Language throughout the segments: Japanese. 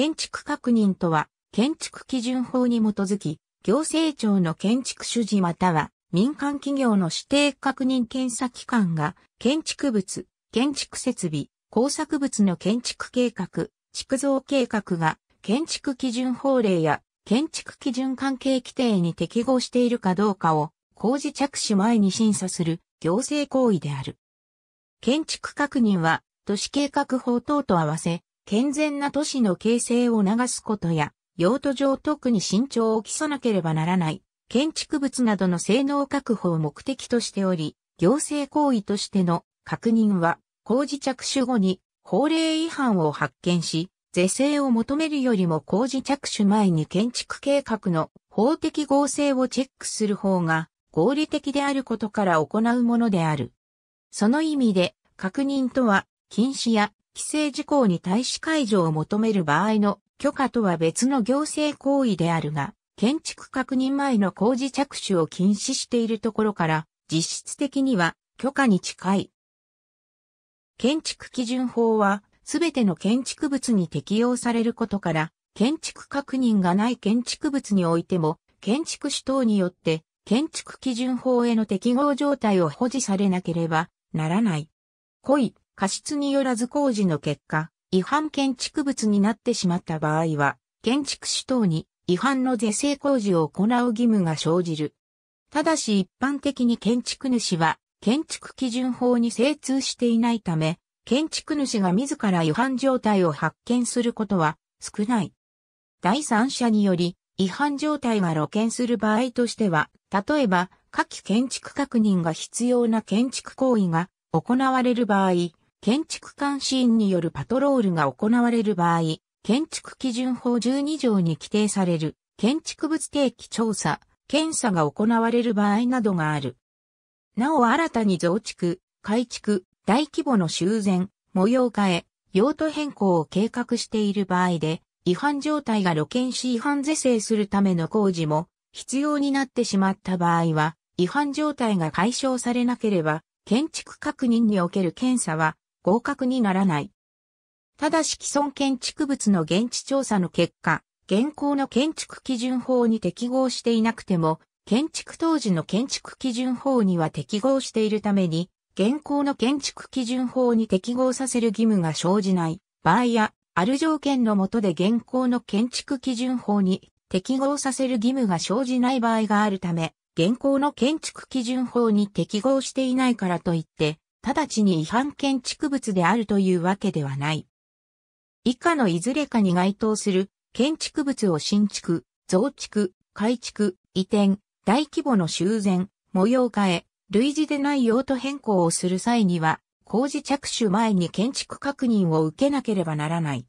建築確認とは、建築基準法に基づき、行政庁の建築主事または民間企業の指定確認検査機関が、建築物、建築設備、工作物の建築計画、築造計画が、建築基準法令や建築基準関係規定に適合しているかどうかを、工事着手前に審査する行政行為である。建築確認は、都市計画法等と合わせ、健全な都市の形成を促すことや、用途上特に慎重を期さなければならない、建築物などの性能確保を目的としており、行政行為としての確認は、工事着手後に法令違反を発見し、是正を求めるよりも工事着手前に建築計画の法的合成をチェックする方が合理的であることから行うものである。その意味で、確認とは、禁止や規制事項に対し解除を求める場合の許可とは別の行政行為であるが、建築確認前の工事着手を禁止しているところから、実質的には許可に近い。建築基準法は、すべての建築物に適用されることから、建築確認がない建築物においても、建築主等によって、建築基準法への適合状態を保持されなければならない。故意、過失によらず工事の結果、違反建築物になってしまった場合は、建築士等に違反の是正工事を行う義務が生じる。ただし一般的に建築主は建築基準法に精通していないため、建築主が自ら違反状態を発見することは少ない。第三者により違反状態が露見する場合としては、例えば、下記建築確認が必要な建築行為が行われる場合、建築監視員によるパトロールが行われる場合、建築基準法12条に規定される建築物定期調査、検査が行われる場合などがある。なお新たに増築、改築、大規模の修繕、模様替え、用途変更を計画している場合で、違反状態が露見し違反是正するための工事も必要になってしまった場合は、違反状態が解消されなければ、建築確認における検査は合格にならない。ただし既存建築物の現地調査の結果、現行の建築基準法に適合していなくても、建築当時の建築基準法には適合しているために、現行の建築基準法に適合させる義務が生じない場合や、ある条件の下で現行の建築基準法に適合させる義務が生じない場合があるため、現行の建築基準法に適合していないからといって、直ちに違反建築物であるというわけではない。以下のいずれかに該当する建築物を新築、増築、改築、移転、大規模の修繕、模様替え、類似でない用途変更をする際には、工事着手前に建築確認を受けなければならない。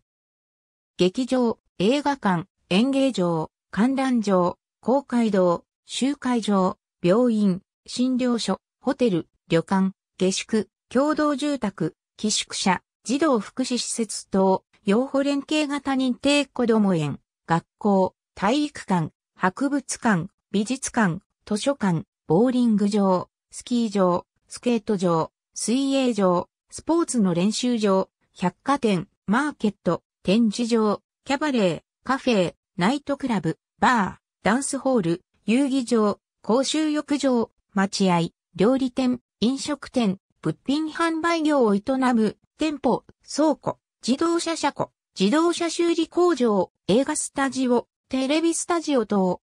劇場、映画館、演芸場、観覧場、公会堂、集会場、病院、診療所、ホテル、旅館、下宿、共同住宅、寄宿舎、児童福祉施設等、養護連携型認定子ども園、学校、体育館、博物館、美術館、図書館、ボーリング場、スキー場、スケート場、水泳場、スポーツの練習場、百貨店、マーケット、展示場、キャバレー、カフェ、ナイトクラブ、バー、ダンスホール、遊技場、公衆浴場、待合、料理店、飲食店、物品販売業を営む、店舗、倉庫、自動車車庫、自動車修理工場、映画スタジオ、テレビスタジオ等。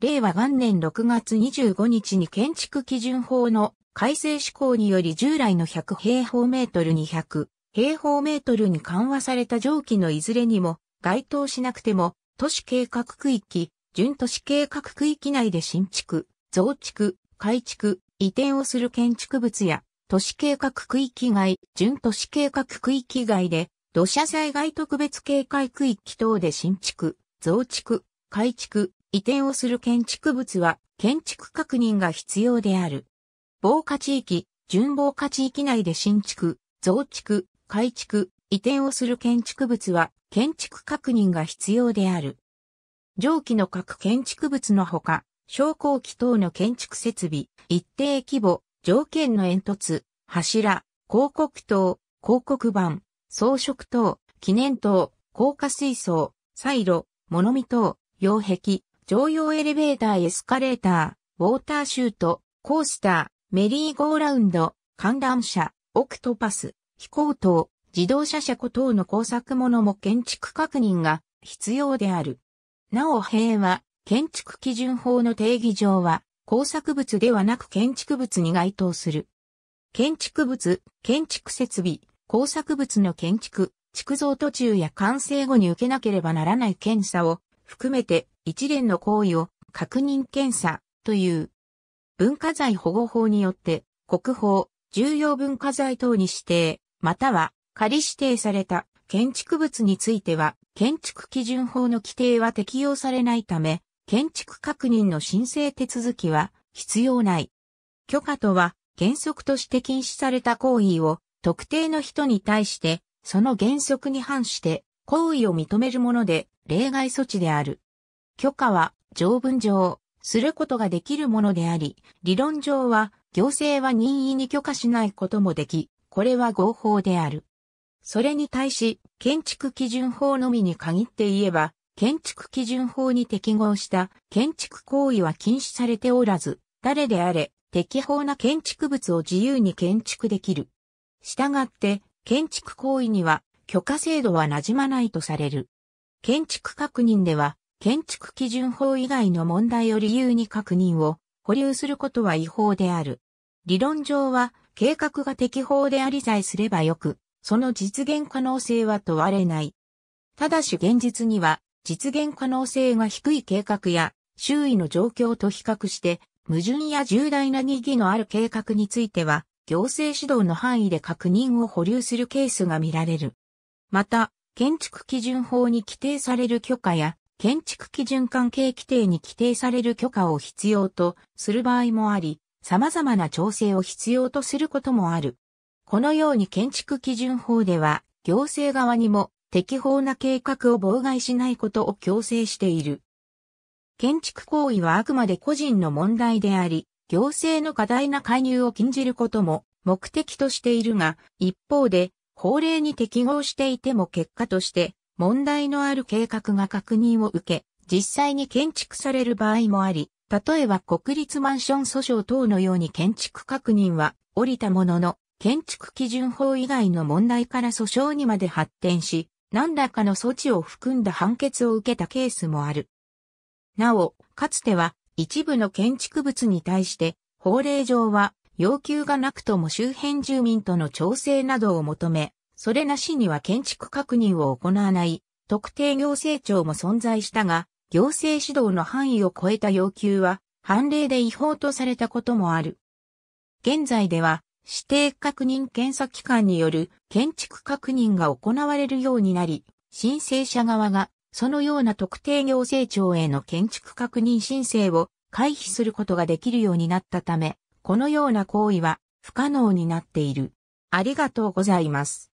令和元年6月25日に建築基準法の改正施行により従来の100平方メートルに100平方メートルに緩和された蒸気のいずれにも該当しなくても都市計画区域、準都市計画区域内で新築、増築、改築、移転をする建築物や、都市計画区域外、準都市計画区域外で、土砂災害特別警戒区域等で新築、増築、改築、移転をする建築物は、建築確認が必要である。防火地域、準防火地域内で新築、増築、改築、移転をする建築物は、建築確認が必要である。上記の各建築物のほか、昇降機等の建築設備、一定規模、条件の煙突、柱、広告塔、広告板、装飾等、記念塔、高架水槽、サイロ、物見等、擁壁、常用エレベーターエスカレーター、ウォーターシュート、コースター、メリーゴーラウンド、観覧車、オクトパス、飛行塔、自動車車庫等の工作物も建築確認が必要である。なお塀は建築基準法の定義上は、工作物ではなく建築物に該当する。建築物、建築設備、工作物の建築、築造途中や完成後に受けなければならない検査を含めて一連の行為を確認検査という。文化財保護法によって国宝、重要文化財等に指定、または仮指定された建築物については建築基準法の規定は適用されないため、建築確認の申請手続きは必要ない。許可とは原則として禁止された行為を特定の人に対してその原則に反して行為を認めるもので例外措置である。許可は条文上することができるものであり、理論上は行政は任意に許可しないこともでき、これは合法である。それに対し、建築基準法のみに限って言えば、建築基準法に適合した建築行為は禁止されておらず、誰であれ適法な建築物を自由に建築できる。したがって、建築行為には許可制度はなじまないとされる。建築確認では、建築基準法以外の問題を理由に確認を保留することは違法である。理論上は、計画が適法でありさえすればよく、その実現可能性は問われない。ただし現実には、実現可能性が低い計画や周囲の状況と比較して矛盾や重大な疑義のある計画については行政指導の範囲で確認を保留するケースが見られる。また、建築基準法に規定される許可や建築基準関係規定に規定される許可を必要とする場合もあり、様々な調整を必要とすることもある。このように建築基準法では行政側にも適法な計画を妨害しないことを強制している。建築行為はあくまで個人の問題であり、行政の過大な介入を禁じることも目的としているが、一方で、法令に適合していても結果として、問題のある計画が確認を受け、実際に建築される場合もあり、例えば国立マンション訴訟等のように建築確認は降りたものの、建築基準法以外の問題から訴訟にまで発展し、何らかの措置を含んだ判決を受けたケースもある。なお、かつては一部の建築物に対して法令上は要求がなくとも周辺住民との調整などを求め、それなしには建築確認を行わない特定行政庁も存在したが、行政指導の範囲を超えた要求は判例で違法とされたこともある。現在では指定確認検査機関による建築確認が行われるようになり、申請者側がそのような特定行政庁への建築確認申請を回避することができるようになったため、このような行為は不可能になっている。ありがとうございます。